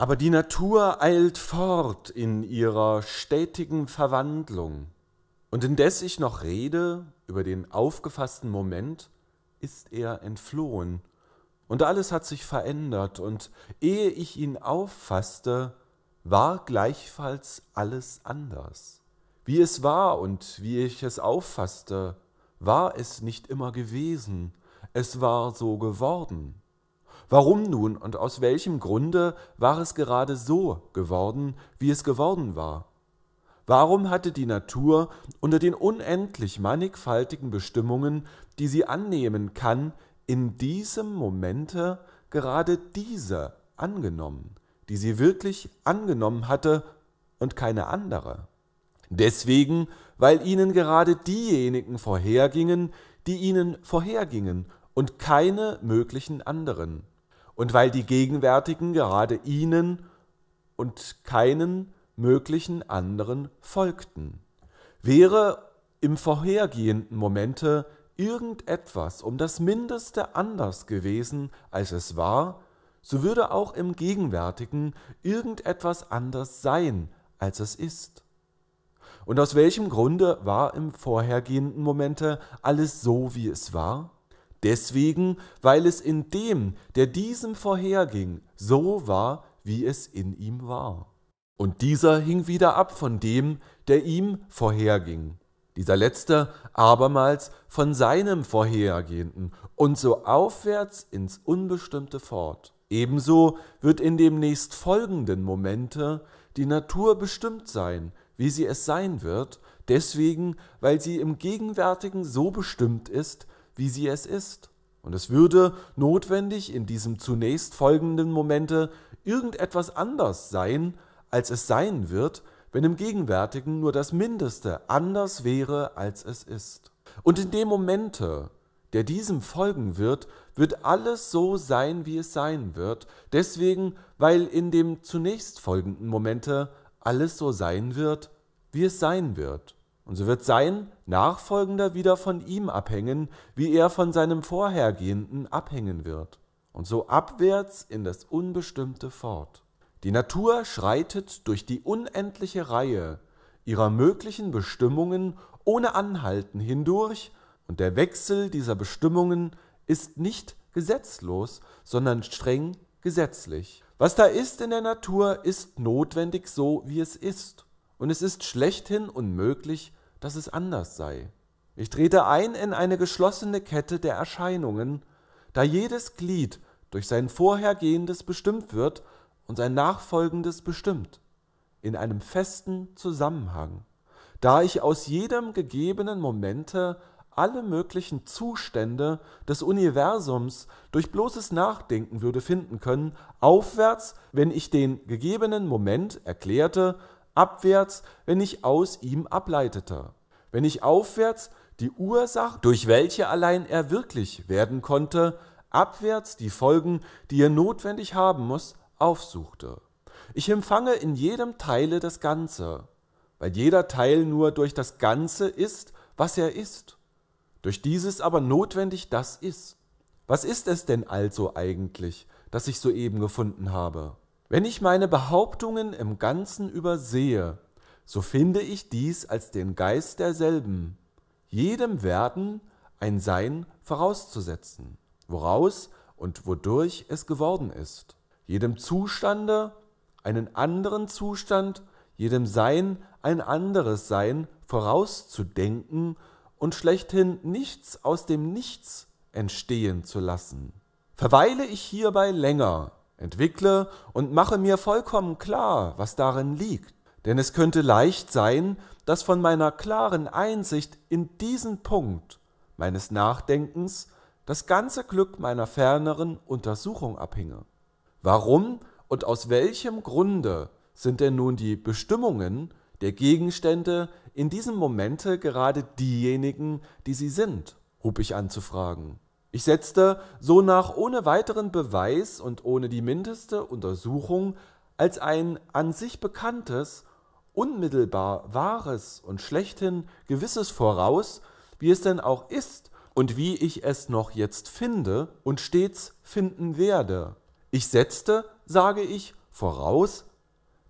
Aber die Natur eilt fort in ihrer stetigen Verwandlung. Und indes ich noch rede über den aufgefassten Moment, ist er entflohen. Und alles hat sich verändert, und ehe ich ihn auffasste, war gleichfalls alles anders. Wie es war und wie ich es auffasste, war es nicht immer gewesen, es war so geworden. Warum nun und aus welchem Grunde war es gerade so geworden, wie es geworden war? Warum hatte die Natur unter den unendlich mannigfaltigen Bestimmungen, die sie annehmen kann, in diesem Momente gerade diese angenommen, die sie wirklich angenommen hatte und keine andere? Deswegen, weil ihnen gerade diejenigen vorhergingen, die ihnen vorhergingen und keine möglichen anderen und weil die Gegenwärtigen gerade ihnen und keinen möglichen anderen folgten. Wäre im vorhergehenden Momente irgendetwas um das Mindeste anders gewesen, als es war, so würde auch im Gegenwärtigen irgendetwas anders sein, als es ist. Und aus welchem Grunde war im vorhergehenden Momente alles so, wie es war? deswegen, weil es in dem, der diesem vorherging, so war, wie es in ihm war. Und dieser hing wieder ab von dem, der ihm vorherging. Dieser letzte abermals von seinem Vorhergehenden und so aufwärts ins Unbestimmte fort. Ebenso wird in dem nächstfolgenden Momente die Natur bestimmt sein, wie sie es sein wird, deswegen, weil sie im Gegenwärtigen so bestimmt ist, wie sie es ist. Und es würde notwendig in diesem zunächst folgenden Momente irgendetwas anders sein, als es sein wird, wenn im Gegenwärtigen nur das Mindeste anders wäre, als es ist. Und in dem Momente, der diesem folgen wird, wird alles so sein, wie es sein wird, deswegen, weil in dem zunächst folgenden Momente alles so sein wird, wie es sein wird. Und so wird sein Nachfolgender wieder von ihm abhängen, wie er von seinem Vorhergehenden abhängen wird. Und so abwärts in das Unbestimmte fort. Die Natur schreitet durch die unendliche Reihe ihrer möglichen Bestimmungen ohne Anhalten hindurch, und der Wechsel dieser Bestimmungen ist nicht gesetzlos, sondern streng gesetzlich. Was da ist in der Natur, ist notwendig so, wie es ist und es ist schlechthin unmöglich, dass es anders sei. Ich trete ein in eine geschlossene Kette der Erscheinungen, da jedes Glied durch sein Vorhergehendes bestimmt wird und sein Nachfolgendes bestimmt, in einem festen Zusammenhang, da ich aus jedem gegebenen Momente alle möglichen Zustände des Universums durch bloßes Nachdenken würde finden können, aufwärts, wenn ich den gegebenen Moment erklärte, abwärts, wenn ich aus ihm ableitete, wenn ich aufwärts die Ursache, durch welche allein er wirklich werden konnte, abwärts die Folgen, die er notwendig haben muss, aufsuchte. Ich empfange in jedem Teile das Ganze, weil jeder Teil nur durch das Ganze ist, was er ist, durch dieses aber notwendig das ist. Was ist es denn also eigentlich, das ich soeben gefunden habe? Wenn ich meine Behauptungen im Ganzen übersehe, so finde ich dies als den Geist derselben, jedem Werden ein Sein vorauszusetzen, woraus und wodurch es geworden ist, jedem Zustande einen anderen Zustand, jedem Sein ein anderes Sein vorauszudenken und schlechthin nichts aus dem Nichts entstehen zu lassen. Verweile ich hierbei länger, entwickle und mache mir vollkommen klar, was darin liegt. Denn es könnte leicht sein, dass von meiner klaren Einsicht in diesen Punkt meines Nachdenkens das ganze Glück meiner ferneren Untersuchung abhinge. Warum und aus welchem Grunde sind denn nun die Bestimmungen der Gegenstände in diesem Momente gerade diejenigen, die sie sind? hub ich an zu fragen. Ich setzte so nach ohne weiteren Beweis und ohne die mindeste Untersuchung als ein an sich bekanntes, unmittelbar wahres und schlechthin gewisses voraus, wie es denn auch ist und wie ich es noch jetzt finde und stets finden werde. Ich setzte, sage ich, voraus,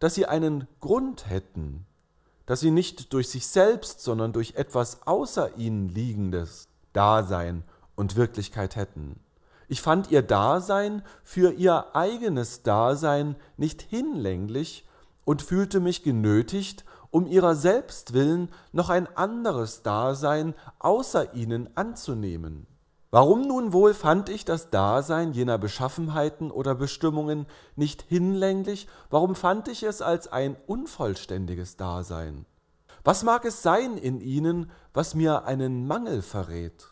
dass sie einen Grund hätten, dass sie nicht durch sich selbst, sondern durch etwas außer ihnen liegendes Dasein und Wirklichkeit hätten. Ich fand ihr Dasein für ihr eigenes Dasein nicht hinlänglich und fühlte mich genötigt, um ihrer selbst willen noch ein anderes Dasein außer ihnen anzunehmen. Warum nun wohl fand ich das Dasein jener Beschaffenheiten oder Bestimmungen nicht hinlänglich, warum fand ich es als ein unvollständiges Dasein? Was mag es sein in ihnen, was mir einen Mangel verrät?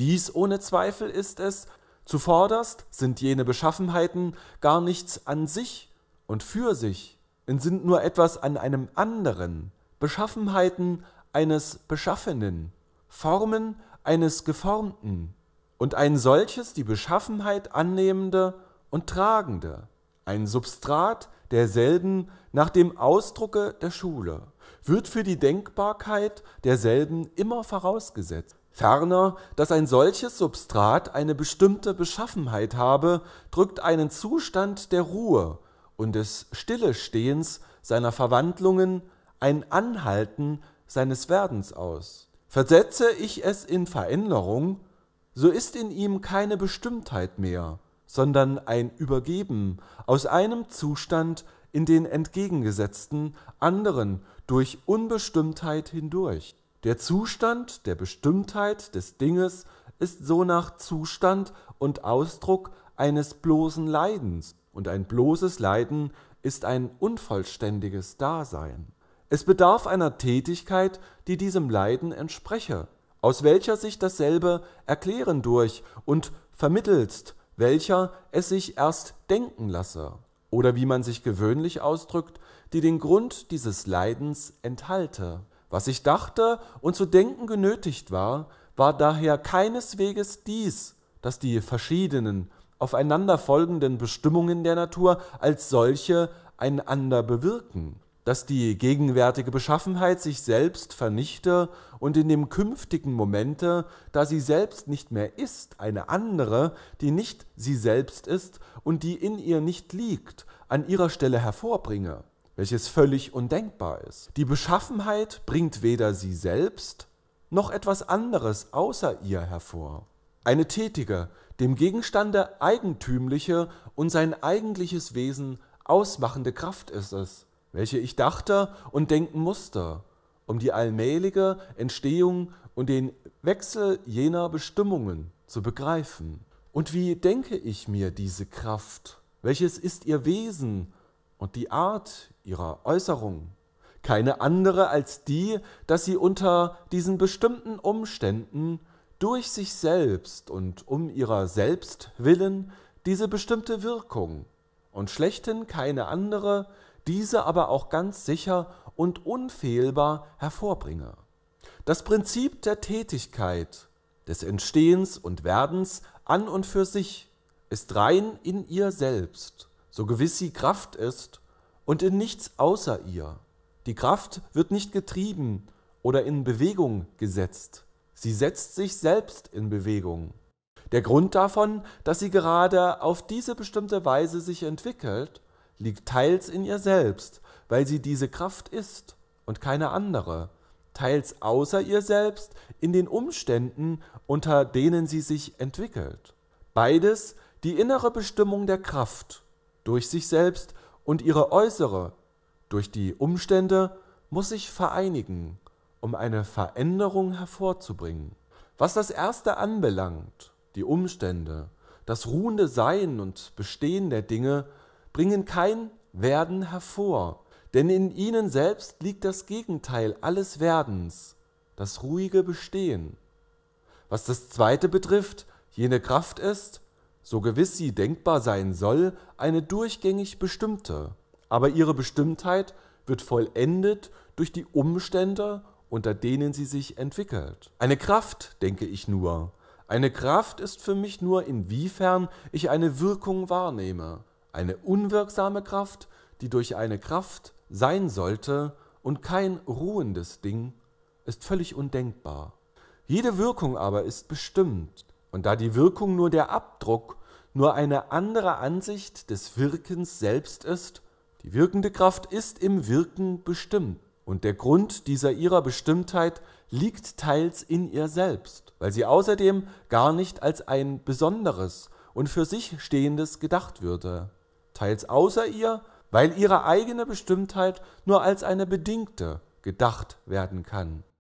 Dies ohne Zweifel ist es, zuvorderst sind jene Beschaffenheiten gar nichts an sich und für sich, sind nur etwas an einem anderen, Beschaffenheiten eines Beschaffenen, Formen eines Geformten, und ein solches die Beschaffenheit annehmende und tragende, ein Substrat derselben nach dem Ausdrucke der Schule, wird für die Denkbarkeit derselben immer vorausgesetzt. Ferner, dass ein solches Substrat eine bestimmte Beschaffenheit habe, drückt einen Zustand der Ruhe und des Stillestehens seiner Verwandlungen, ein Anhalten seines Werdens aus. Versetze ich es in Veränderung, so ist in ihm keine Bestimmtheit mehr, sondern ein Übergeben aus einem Zustand in den entgegengesetzten anderen durch Unbestimmtheit hindurch. Der Zustand der Bestimmtheit des Dinges ist so nach Zustand und Ausdruck eines bloßen Leidens, und ein bloßes Leiden ist ein unvollständiges Dasein. Es bedarf einer Tätigkeit, die diesem Leiden entspreche, aus welcher sich dasselbe erklären durch und vermittelst, welcher es sich erst denken lasse, oder wie man sich gewöhnlich ausdrückt, die den Grund dieses Leidens enthalte. Was ich dachte und zu denken genötigt war, war daher keineswegs dies, dass die verschiedenen, aufeinanderfolgenden Bestimmungen der Natur als solche einander bewirken, dass die gegenwärtige Beschaffenheit sich selbst vernichte und in dem künftigen Momente, da sie selbst nicht mehr ist, eine andere, die nicht sie selbst ist und die in ihr nicht liegt, an ihrer Stelle hervorbringe welches völlig undenkbar ist. Die Beschaffenheit bringt weder sie selbst noch etwas anderes außer ihr hervor. Eine tätige, dem Gegenstande eigentümliche und sein eigentliches Wesen ausmachende Kraft ist es, welche ich dachte und denken musste, um die allmähliche Entstehung und den Wechsel jener Bestimmungen zu begreifen. Und wie denke ich mir diese Kraft? Welches ist ihr Wesen und die Art ihrer Äußerung keine andere als die, dass sie unter diesen bestimmten Umständen durch sich selbst und um ihrer selbst willen diese bestimmte Wirkung und schlechthin keine andere, diese aber auch ganz sicher und unfehlbar hervorbringe. Das Prinzip der Tätigkeit, des Entstehens und Werdens an und für sich ist rein in ihr selbst, so gewiss sie Kraft ist und in nichts außer ihr. Die Kraft wird nicht getrieben oder in Bewegung gesetzt. Sie setzt sich selbst in Bewegung. Der Grund davon, dass sie gerade auf diese bestimmte Weise sich entwickelt, liegt teils in ihr selbst, weil sie diese Kraft ist und keine andere, teils außer ihr selbst in den Umständen, unter denen sie sich entwickelt. Beides die innere Bestimmung der Kraft, durch sich selbst und ihre äußere durch die Umstände muss sich vereinigen, um eine Veränderung hervorzubringen. Was das Erste anbelangt, die Umstände, das ruhende Sein und Bestehen der Dinge, bringen kein Werden hervor, denn in ihnen selbst liegt das Gegenteil alles Werdens, das ruhige Bestehen. Was das Zweite betrifft, jene Kraft ist, so gewiss sie denkbar sein soll, eine durchgängig bestimmte, aber ihre Bestimmtheit wird vollendet durch die Umstände, unter denen sie sich entwickelt. Eine Kraft, denke ich nur. Eine Kraft ist für mich nur, inwiefern ich eine Wirkung wahrnehme. Eine unwirksame Kraft, die durch eine Kraft sein sollte und kein ruhendes Ding, ist völlig undenkbar. Jede Wirkung aber ist bestimmt, und da die Wirkung nur der Abdruck, nur eine andere Ansicht des Wirkens selbst ist, die wirkende Kraft ist im Wirken bestimmt. Und der Grund dieser ihrer Bestimmtheit liegt teils in ihr selbst, weil sie außerdem gar nicht als ein besonderes und für sich stehendes gedacht würde, teils außer ihr, weil ihre eigene Bestimmtheit nur als eine bedingte gedacht werden kann.